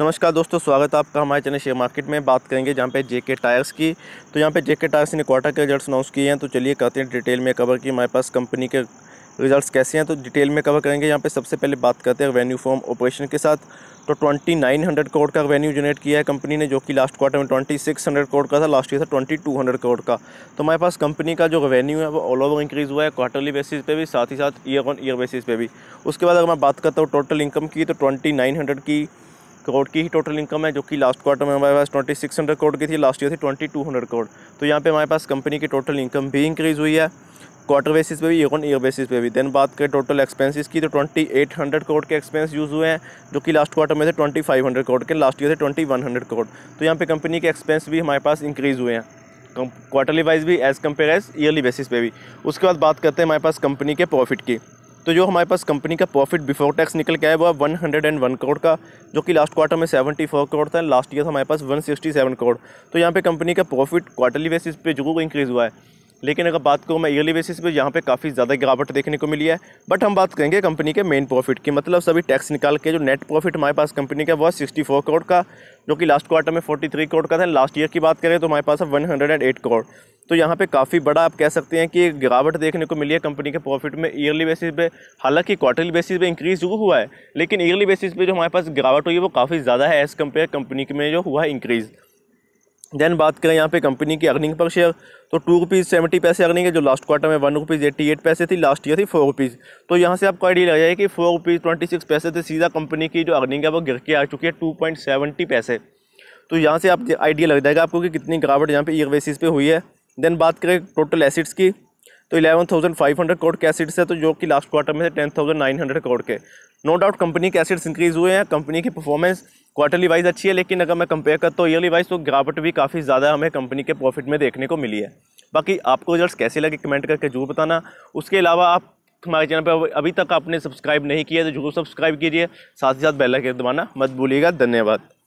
नमस्कार दोस्तों स्वागत है आपका हमारे चैनल शेयर मार्केट में बात करेंगे जहाँ पे जेके टायर्स की तो यहाँ पे जेके टायर्स ने क्वार्टर के रिजल्ट्स अनाउंस किए हैं तो चलिए कहते हैं डिटेल में कवर की हमारे पास कंपनी के रिजल्ट्स कैसे हैं तो डिटेल में कवर करेंगे यहाँ पे सबसे पहले बात करते हैं रेवेन्यू फॉर्म ऑपरेशन के साथ तो ट्वेंटी नाइन हंड्रेड करोड़ का रेवेन्यू जनरेट किया है कंपनी ने जो कि लास्ट क्वार्टर में ट्वेंटी सिक्स हंड्रेड करोड़ का था लास्ट ईयर था ट्वेंटी टू हंड्रेड करोड़ का तो हमारे पास कंपनी का जो रेवेन्यू है वो ऑल ओवर इंक्रीज़ हुआ है क्वार्टरली बेसिस पे भी साथ ही साथ ईयर ऑन ईयर बेसिस पे भी उसके बाद अगर मैं बात करता हूँ टोटल इनकम की तो ट्वेंटी नाइन हंड्रेड की करोड़ की ही टोटल इनकम है जो कि लास्ट क्वार्टर में हमारे पास ट्वेंटी सिक्स हंड्रेड करोड़ की थी लास्ट ईयर थी ट्वेंटी टू हंड्रेड करोड़ तो यहाँ पे हमारे पास कंपनी की टोटल इनकम भी इंक्रीज़ हुई है क्वार्टर बेसिस पे भी ईयर ऑन ईयर बेसिस पे भी देन बात करें टोटल एक्सपेंसिस की तो ट्वेंटी एट हंड्रेड करोड़ के एक्सपेंस यूज़ हुए हैं जो कि लास्ट क्वार्टर में थे ट्वेंटी फाइव हंड्रेड करोड़ के लास्ट ईयर थे ट्वेंटी वन हंड्रेड करोड़ तो यहाँ पे कंपनी के एक्सपेंस भी हमारे पास इंक्रीज़ हुए हैं क्वार्टरली वाइज भी as compare as yearly basis पे भी उसके बाद बात करते हैं हमारे पास कंपनी के प्रॉफिट की तो जो हमारे पास कंपनी का प्रॉफिट बिफोर टैक्स निकल के आया वो one hundred and one crore का जो कि लास्ट क्वार्टर में सेवेंटी फोर करोड़ था लास्ट ईयर तो हमारे पास वन सिक्सटी सेवन करोड़ तो यहाँ पे कंपनी का प्रॉफिट क्वार्टरली बेसिस पे जरूर इंक्रीज़ हुआ है लेकिन अगर बात करूँ मैं ईयरली बेसिस पे यहाँ पे काफ़ी ज़्यादा गिरावट देखने को मिली है बट हम बात करेंगे कंपनी के मेन प्रॉफिट की मतलब सभी टैक्स निकाल के जो नेट प्रॉफिट हमारे पास कंपनी का वह सिक्सटी फोर करोड़ का जो कि लास्ट क्वार्टर में फोर्टी थ्री करोड़ का था लास्ट ईयर की बात करें तो हमारे पास है one hundred and eight crore तो यहाँ पे काफ़ी बड़ा आप कह सकते हैं कि गिरावट देखने को मिली है कंपनी के प्रॉफिट में ईयरली बेसिस पे हालांकि क्वार्टरली बेसिस पे इंक्रीज जरूर हुआ है लेकिन ईयरली बेसिस पे जो हमारे पास गिरावट हुई है वो काफ़ी ज़्यादा है एज़ कम्पेयर कंपनी में जो हुआ है इंक्रीज़ देन बात करें यहाँ पे कंपनी की अर्निंग पर शेयर तो two rupees seventy paise earning है जो लास्ट क्वार्टर में one rupees eighty eight paise थी लास्ट ईयर थी फोर रुपीज़ तो यहाँ से आपको आइडिया लग जाए कि फोर रुपीज़ ट्वेंटी सिक्स पैसे थे सीधा कंपनी की जो अर्निंग है वो गिर के आ चुकी है टू पॉइंट सेवेंटी पैसे तो यहाँ से आप आइडिया लग जाएगा आपको कि कितनी गिरावट यहाँ पे ईयर बेसिस पे हुई है देन बात करें टोटल एसिड्स की तो eleven thousand five hundred crore के एसिड्स है तो जो कि लास्ट क्वार्टर में थे ten thousand nine hundred crore के नो डाउट कंपनी के एसिड्स इंक्रीज़ हुए हैं कंपनी की परफॉर्मेंस क्वार्टरली वाइज अच्छी है लेकिन अगर मैं कंपेयर करता हूँ ईयरली वाइज तो गिरावट भी काफ़ी ज़्यादा हमें कंपनी के प्रॉफिट में देखने को मिली है बाकी आपको रिजल्ट कैसे लगे कमेंट करके जरूर बताना उसके अलावा आप हमारे चैनल पर अभी तक आपने सब्सक्राइब नहीं किया तो जरूर सब्सक्राइब कीजिए साथ ही साथ बेल आइकन दबाना मत भूलिएगा धन्यवाद